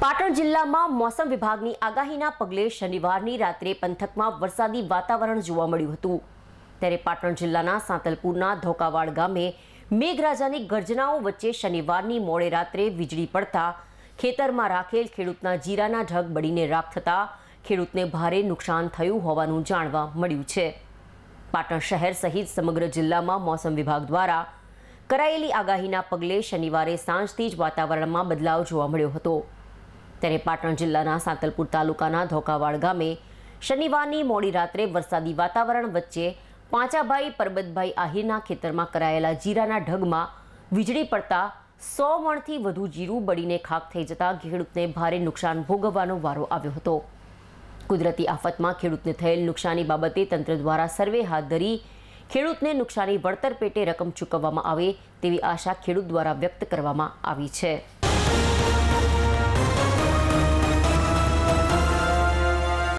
પાટણ જિલ્લામાં મોસમ વિભાગની આગાહીના પગલે શનિવારની રાત્રે પંથકમાં વરસાદી વાતાવરણ જોવા મળ્યું હતું ત્યારે પાટણ જિલ્લાના સાંતલપુરના ધોકાવાડ ગામે મેઘરાજાની ગર્જનાઓ વચ્ચે શનિવારની મોડે રાત્રે વીજળી પડતા ખેતરમાં રાખેલ ખેડૂતના જીરાના ઢગ બળીને રાખ થતાં ખેડૂતને ભારે નુકસાન થયું હોવાનું જાણવા મળ્યું છે પાટણ શહેર સહિત સમગ્ર જિલ્લામાં મોસમ વિભાગ દ્વારા કરાયેલી આગાહીના પગલે શનિવારે સાંજથી જ વાતાવરણમાં બદલાવ જોવા મળ્યો હતો ત્યારે પાટણ જિલ્લાના સાંતલપુર તાલુકાના ધોકાવાડ ગામે શનિવારની મોડી રાત્રે વરસાદી વાતાવરણ વચ્ચે પાંચાભાઈ પરબતભાઈ આહિરના ખેતરમાં કરાયેલા જીરાના ઢગમાં વીજળી પડતા સો મણથી વધુ જીરું બળીને ખાક થઈ જતાં ખેડૂતને ભારે નુકસાન ભોગવવાનો વારો આવ્યો હતો કુદરતી આફતમાં ખેડૂતને થયેલ નુકસાની બાબતે તંત્ર દ્વારા સર્વે હાથ ધરી ખેડૂતને નુકસાની વળતર પેટે રકમ ચૂકવવામાં આવે તેવી આશા ખેડૂત દ્વારા વ્યક્ત કરવામાં આવી છે